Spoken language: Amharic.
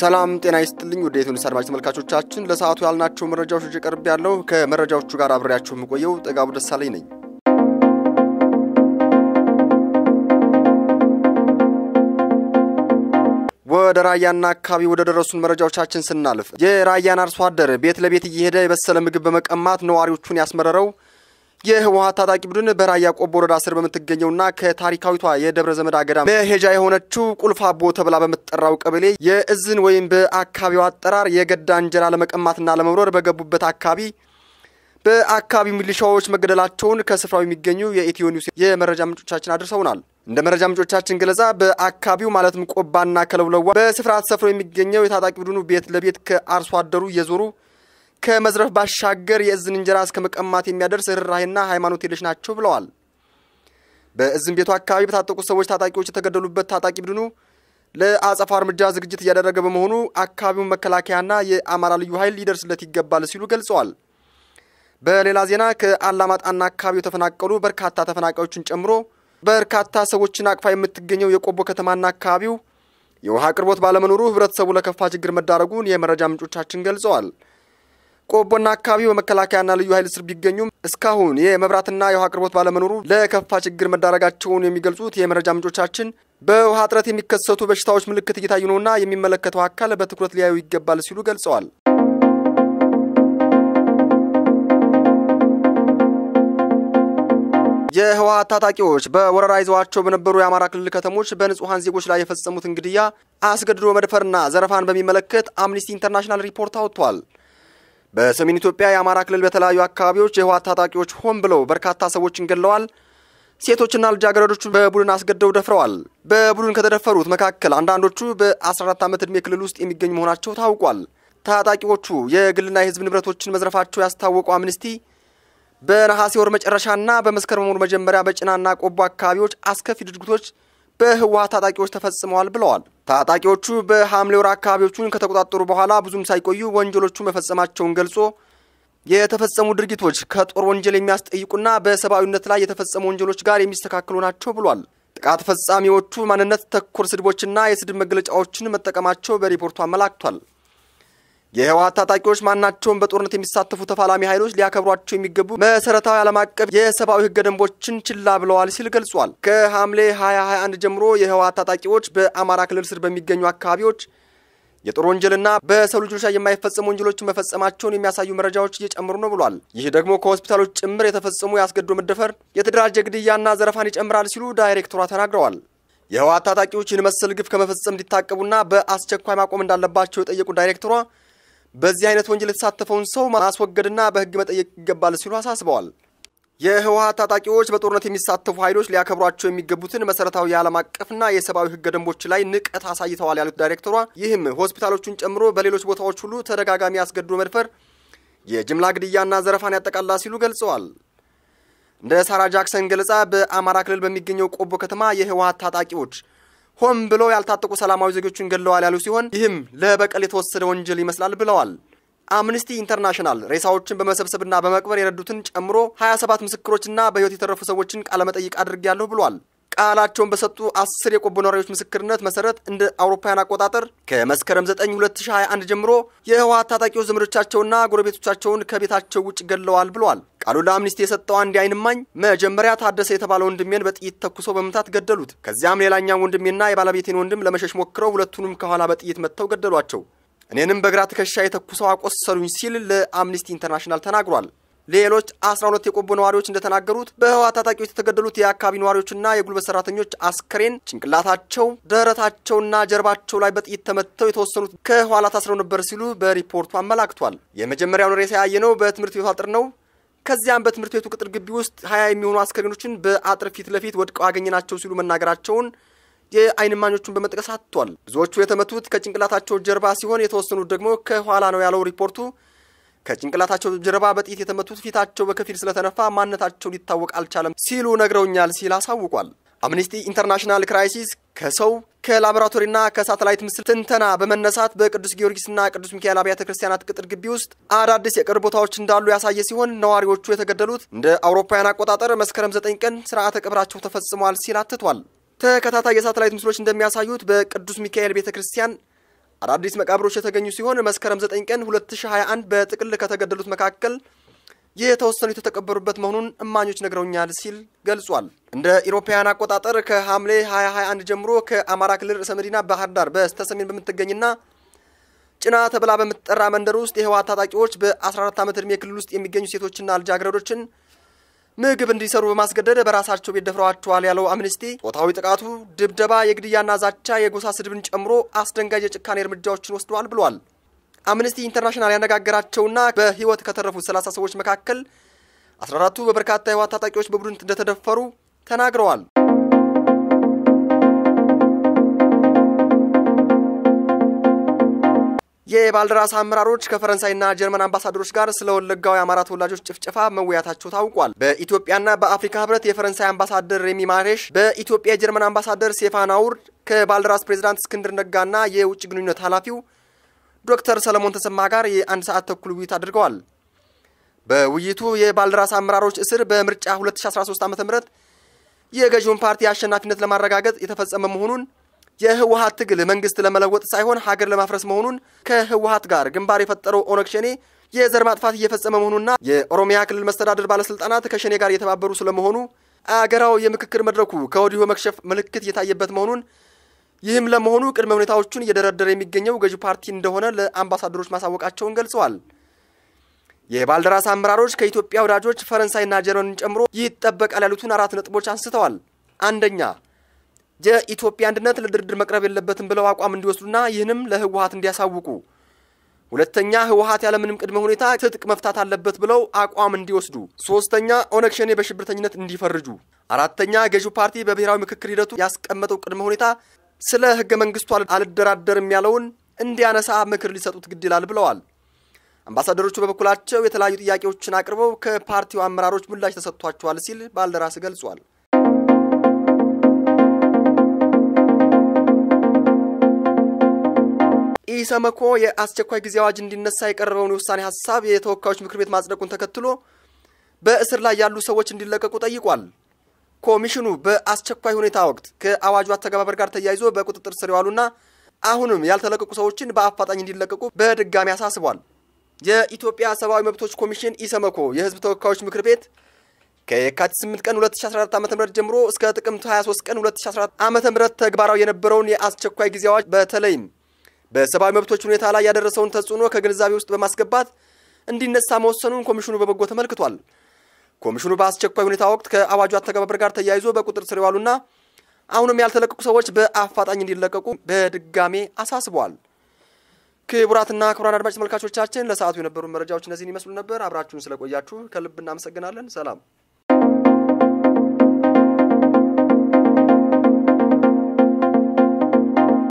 ሰላም ጤና ይስጥልኝ። ወደ የትንስ አድማጭ ተመልካቾቻችን ለሰዓቱ ያልናቸው መረጃዎች እጅ ቀርብ ያለው ከመረጃዎቹ ጋር አብሬያቸው የምቆየው ጥጋቡ ደሳለኝ ነኝ። ወደ ራያና አካባቢ ወደ ደረሱን መረጃዎቻችን ስናልፍ የራያን አርሶ አደር ቤት ለቤት እየሄደ የበሰለ ምግብ በመቀማት ነዋሪዎቹን ያስመረረው የህወሀት ታጣቂ ቡድን በራያ ቆቦ ወረዳ ስር በምትገኘውና ከታሪካዊቷ የደብረ ዘመድ አገዳ መሄጃ የሆነችው ቁልፍ አቦ ተብላ በምትጠራው ቀበሌ የእዝን ወይም በአካባቢው አጠራር የገዳ እንጀራ ለመቀማትና ለመብረር በገቡበት አካባቢ በአካባቢው ሚሊሻዎች መገደላቸውን ከስፍራው የሚገኙ የኢትዮ ኒውስ የመረጃ ምንጮቻችን አድርሰውናል። እንደ መረጃ ምንጮቻችን ገለጻ በአካባቢው ማለትም ቆባና ከለውለዋ በስፍራ ተሰፍሮ የሚገኘው የታጣቂ ቡድኑ ቤት ለቤት ከአርሶ አደሩ እየዞሩ ከመዝረፍ ባሻገር የእዝን እንጀራ እስከ መቀማት የሚያደርስ ርኅራሄና ሃይማኖት የለሽ ናቸው ብለዋል። በእዝን ቤቱ አካባቢ በታጠቁት ሰዎች ታጣቂዎች የተገደሉበት ታጣቂ ቡድኑ ለአጸፋ እርምጃ ዝግጅት እያደረገ በመሆኑ አካባቢውን መከላከያና የአማራ ልዩ ኃይል ሊደርስለት ይገባል ሲሉ ገልጸዋል። በሌላ ዜና ከአላማጣና አካባቢው የተፈናቀሉ በርካታ ተፈናቃዮችን ጨምሮ በርካታ ሰዎችን አቅፋ የምትገኘው የቆቦ ከተማና አካባቢው የውሃ አቅርቦት ባለመኖሩ ህብረተሰቡ ለከፋ ችግር መዳረጉን የመረጃ ምንጮቻችን ገልጸዋል። ቆቦና አካባቢው በመከላከያና ልዩ ኃይል ስር ቢገኙም እስካሁን የመብራትና የውሃ አቅርቦት ባለመኖሩ ለከፋ ችግር መዳረጋቸውን የሚገልጹት የመረጃ ምንጮቻችን በውሃ እጥረት የሚከሰቱ በሽታዎች ምልክት እየታዩ ነውና የሚመለከተው አካል በትኩረት ሊያዩ ይገባል ሲሉ ገልጸዋል። የህወሀት ታጣቂዎች በወረራ ይዘዋቸው በነበሩ የአማራ ክልል ከተሞች በንጹሐን ዜጎች ላይ የፈጸሙት እንግድያ፣ አስገድዶ መድፈርና ዘረፋን በሚመለከት አምኒስቲ ኢንተርናሽናል ሪፖርት አውጥቷል። በሰሜን ኢትዮጵያ የአማራ ክልል በተለያዩ አካባቢዎች የህወሓት ታጣቂዎች ሆን ብለው በርካታ ሰዎችን ገለዋል። ሴቶችና ልጃገረዶቹ በቡድን አስገደው ደፍረዋል። በቡድን ከተደፈሩት መካከል አንዳንዶቹ በ14 ዓመት ዕድሜ ክልል ውስጥ የሚገኙ መሆናቸው ታውቋል። ታጣቂዎቹ የግልና የህዝብ ንብረቶችን መዝረፋቸው ያስታወቀው አምንስቲ በነሐሴ ወር መጨረሻና በመስከረም ወር መጀመሪያ በጭናና ቆቦ አካባቢዎች አስከፊ ድርጊቶች በህወሓት ታጣቂዎች ተፈጽመዋል ብለዋል። ታጣቂዎቹ በሐምሌ ወር አካባቢዎቹን ከተቆጣጠሩ በኋላ ብዙም ሳይቆዩ ወንጀሎቹን መፈጸማቸውን ገልጾ የተፈጸሙ ድርጊቶች ከጦር ወንጀል የሚያስጠይቁና በሰብአዊነት ላይ የተፈጸሙ ወንጀሎች ጋር የሚስተካከሉ ናቸው ብሏል። ጥቃት ፈጻሚዎቹ ማንነት ተኮር ስድቦችና የስድብ መግለጫዎችን መጠቀማቸው በሪፖርቱ አመላክቷል። የህወሀት ታጣቂዎች ማናቸውም በጦርነት የሚሳተፉ ተፋላሚ ኃይሎች ሊያከብሯቸው የሚገቡ መሰረታዊ ዓለም አቀፍ የሰብአዊ ህገ ደንቦችን ችላ ብለዋል ሲል ገልጿል። ከሐምሌ 2021 ጀምሮ የህወሀት ታጣቂዎች በአማራ ክልል ስር በሚገኙ አካባቢዎች የጦር ወንጀልና በሰው ልጆች ላይ የማይፈጸሙ ወንጀሎችን መፈጸማቸውን የሚያሳዩ መረጃዎች እየጨመሩ ነው ብሏል። ይህ ደግሞ ከሆስፒታሎች ጭምር የተፈጸሙ የአስገዶ መደፈር፣ የተደራጀ ግድያና ዘረፋን ይጨምራል ሲሉ ዳይሬክተሯ ተናግረዋል። የህወሀት ታጣቂዎች ይህን መሰል ግፍ ከመፈጸም እንዲታቀቡና በአስቸኳይ ማቆም እንዳለባቸው የጠየቁት ዳይሬክተሯ በዚህ አይነት ወንጀል የተሳተፈውን ሰው ማስወገድና በህግ መጠየቅ ይገባል ሲሉ አሳስበዋል። የህወሀት ታጣቂዎች በጦርነት የሚሳተፉ ኃይሎች ሊያከብሯቸው የሚገቡትን መሰረታዊ የዓለም አቀፍና የሰብአዊ ህገ ደንቦች ላይ ንቀት አሳይተዋል ያሉት ዳይሬክተሯ ይህም ሆስፒታሎቹን ጨምሮ በሌሎች ቦታዎች ሁሉ ተደጋጋሚ ያስገድዶ መድፈር፣ የጅምላ ግድያና ዘረፋን ያጠቃላ ሲሉ ገልጸዋል። እንደ ሳራ ጃክሰን ገለጻ በአማራ ክልል በሚገኘው ቆቦ ከተማ የህወሀት ታጣቂዎች ሆን ብለው ያልታጠቁ ሰላማዊ ዜጎችን ገለዋል ያሉ ሲሆን ይህም ለበቀል የተወሰደ ወንጀል ይመስላል ብለዋል። አምነስቲ ኢንተርናሽናል ሬሳዎችን በመሰብሰብና በመቅበር የረዱትን ጨምሮ 27 ምስክሮችና በሕይወት የተረፉ ሰዎችን ቃለመጠይቅ አድርጌያለሁ ብሏል። ቃላቸውን በሰጡ አስር የቆቦ ነዋሪዎች ምስክርነት መሰረት እንደ አውሮፓውያን አቆጣጠር ከመስከረም 9 2021 ጀምሮ የህወሀት ታጣቂዎች ዘመዶቻቸውና ጎረቤቶቻቸውን ከቤታቸው ውጭ ገለዋል ብለዋል። ቃሉን ለአምኒስቲ የሰጠው አንድ አይንማኝ እማኝ መጀመሪያ ታደሰ የተባለ ወንድሜን በጥይት ተኩሶ በመምታት ገደሉት። ከዚያም ሌላኛ ወንድሜና የባለቤቴን ወንድም ለመሸሽ ሞክረው ሁለቱንም ከኋላ በጥይት መጥተው ገደሏቸው። እኔንም በግራ ትከሻ የተኩሰው አቆሰሉኝ ሲል ለአምኒስቲ ኢንተርናሽናል ተናግሯል። ሌሎች 12 የቆቦ ነዋሪዎች እንደተናገሩት በህወሓት ታጣቂዎች የተገደሉት የአካባቢ ነዋሪዎችና የጉልበት ሰራተኞች አስክሬን ጭንቅላታቸው፣ ደረታቸውና ጀርባቸው ላይ በጥይት ተመትተው የተወሰኑት ከኋላ ታስረው ነበር ሲሉ በሪፖርቱ አመላክቷል። የመጀመሪያውን ሬሳ ያየነው በትምህርት ቤቱ አጥር ነው። ከዚያም በትምህርት ቤቱ ቅጥር ግቢ ውስጥ ሀያ የሚሆኑ አስከሬኖችን በአጥር ፊት ለፊት ወድቀው አገኘናቸው ሲሉ መናገራቸውን የአይን እማኞቹን በመጥቀስ አትቷል። ብዙዎቹ የተመቱት ከጭንቅላታቸው ጀርባ ሲሆን የተወሰኑት ደግሞ ከኋላ ነው ያለው ሪፖርቱ ከጭንቅላታቸው ጀርባ በጥይት የተመቱት ፊታቸው በከፊል ስለተነፋ ማንነታቸው ሊታወቅ አልቻለም ሲሉ ነግረውኛል ሲል አሳውቋል። አምኒስቲ ኢንተርናሽናል ክራይሲስ ከሰው ከላቦራቶሪና ከሳተላይት ምስል ትንተና በመነሳት በቅዱስ ጊዮርጊስና ቅዱስ ሚካኤል አብያተ ክርስቲያናት ቅጥር ግቢ ውስጥ አዳዲስ የቅርብ ቦታዎች እንዳሉ ያሳየ ሲሆን ነዋሪዎቹ የተገደሉት እንደ አውሮፓውያን አቆጣጠር መስከረም 9 ቀን ስርዓተ ቅብራቸው ተፈጽሟል ሲል አትቷል። ተከታታይ የሳተላይት ምስሎች እንደሚያሳዩት በቅዱስ ሚካኤል ቤተ ክርስቲያን አዳዲስ መቃብሮች የተገኙ ሲሆን መስከረም 9 ቀን 2021 በጥቅል ከተገደሉት መካከል የተወሰኑት የተቀበሩበት መሆኑን እማኞች ነግረውኛል ሲል ገልጿል። እንደ ኢሮፓውያን አቆጣጠር ከሐምሌ 2021 ጀምሮ ከአማራ ክልል ርዕሰ መዲና ባህር ዳር በስተሰሜን በምትገኝና ጭና ተብላ በምትጠራ መንደር ውስጥ የህወሓት ታጣቂዎች በ14 ዓመት ዕድሜ ክልል ውስጥ የሚገኙ ሴቶችና ልጃገረዶችን ምግብ እንዲሰሩ በማስገደድ በራሳቸው ቤት ደፍረዋቸዋል ያለው አምኒስቲ ቦታዊ ጥቃቱ፣ ድብደባ፣ የግድያና ዛቻ፣ የጎሳ ስድብን ጨምሮ አስደንጋጭ የጭካኔ እርምጃዎችን ወስደዋል ብሏል። አምኒስቲ ኢንተርናሽናል ያነጋገራቸውና በህይወት ከተረፉት 30 ሰዎች መካከል 14ቱ በበርካታ የህወሓት ታጣቂዎች በቡድን እንደተደፈሩ ተናግረዋል። የባልደራስ አመራሮች ከፈረንሳይና ጀርመን አምባሳደሮች ጋር ስለ ወለጋው የአማራ ተወላጆች ጭፍጨፋ መወያታቸው ታውቋል። በኢትዮጵያና በአፍሪካ ህብረት የፈረንሳይ አምባሳደር ሬሚ ማሬሽ፣ በኢትዮጵያ የጀርመን አምባሳደር ሴፋን አውር ከባልደራስ ፕሬዚዳንት እስክንድር ነጋና የውጭ ግንኙነት ኃላፊው ዶክተር ሰለሞን ተሰማ ጋር የአንድ ሰዓት ተኩል ውይይት አድርገዋል። በውይይቱ የባልደራስ አመራሮች እስር በምርጫ 2013 ዓ ም የገዢውን ፓርቲ አሸናፊነት ለማረጋገጥ የተፈጸመ መሆኑን የህወሀት ትግል መንግስት ለመለወጥ ሳይሆን ሀገር ለማፍረስ መሆኑን ከህወሀት ጋር ግንባር የፈጠረው ኦነግ ሸኔ የዘር ማጥፋት እየፈጸመ መሆኑና የኦሮሚያ ክልል መስተዳደር ባለስልጣናት ከሸኔ ጋር የተባበሩ ስለመሆኑ አገራዊ የምክክር መድረኩ ከወዲሁ መክሸፍ ምልክት የታየበት መሆኑን ይህም ለመሆኑ ቅድመ ሁኔታዎቹን እየደረደረ የሚገኘው ገዢ ፓርቲ እንደሆነ ለአምባሳደሮች ማሳወቃቸውን ገልጸዋል። የባልደራስ አመራሮች ከኢትዮጵያ ወዳጆች ፈረንሳይና ጀርመንን ጨምሮ ይጠበቃል ያሉትን አራት ነጥቦች አንስተዋል። አንደኛ የኢትዮጵያ አንድነት ለድርድር መቅረብ የለበትም ብለው አቋም እንዲወስዱና ይህንም ለህወሀት እንዲያሳውቁ፣ ሁለተኛ ህወሀት ያለምንም ቅድመ ሁኔታ ትጥቅ መፍታት አለበት ብለው አቋም እንዲወስዱ፣ ሶስተኛ ኦነግ ሸኔ በሽብርተኝነት እንዲፈርጁ፣ አራተኛ ገዢው ፓርቲ በብሔራዊ ምክክር ሂደቱ ያስቀመጠው ቅድመ ሁኔታ ስለ ህገ መንግስቱ አልደራደርም ያለውን እንዲያነሳ ምክር ሊሰጡት ግድ ይላል ብለዋል። አምባሳደሮቹ በበኩላቸው የተለያዩ ጥያቄዎችን አቅርበው ከፓርቲው አመራሮች ምላሽ ተሰጥቷቸዋል ሲል ባልደራስ ገልጿል። ኢሰመኮ የአስቸኳይ ጊዜ አዋጅ እንዲነሳ የቀረበውን የውሳኔ ሀሳብ የተወካዮች ምክር ቤት ማጽደቁን ተከትሎ በእስር ላይ ያሉ ሰዎች እንዲለቀቁ ጠይቋል። ኮሚሽኑ በአስቸኳይ ሁኔታ ወቅት ከአዋጁ አተገባበር ጋር ተያይዞ በቁጥጥር ስር የዋሉና አሁንም ያልተለቀቁ ሰዎችን በአፋጣኝ እንዲለቀቁ በድጋሚ አሳስቧል። የኢትዮጵያ ሰብአዊ መብቶች ኮሚሽን ኢሰመኮ የህዝብ ተወካዮች ምክር ቤት ከየካቲት 8 ቀን 2014 ዓ ም ጀምሮ እስከ ጥቅምት 23 ቀን 2014 ዓ ም ተግባራዊ የነበረውን የአስቸኳይ ጊዜ አዋጅ በተለይም በሰብአዊ መብቶች ሁኔታ ላይ ያደረሰውን ተጽዕኖ ከግንዛቤ ውስጥ በማስገባት እንዲነሳ መወሰኑን ኮሚሽኑ በበጎ ተመልክቷል። ኮሚሽኑ በአስቸኳይ ሁኔታ ወቅት ከአዋጁ አተገባበር ጋር ተያይዞ በቁጥር ስር የዋሉና አሁንም ያልተለቀቁ ሰዎች በአፋጣኝ እንዲለቀቁ በድጋሜ አሳስቧል። ክቡራትና ክቡራን አድማጭ ተመልካቾቻችን ለሰዓቱ የነበሩ መረጃዎች እነዚህን ይመስሉ ነበር። አብራችሁን ስለቆያችሁ ከልብ እናመሰግናለን። ሰላም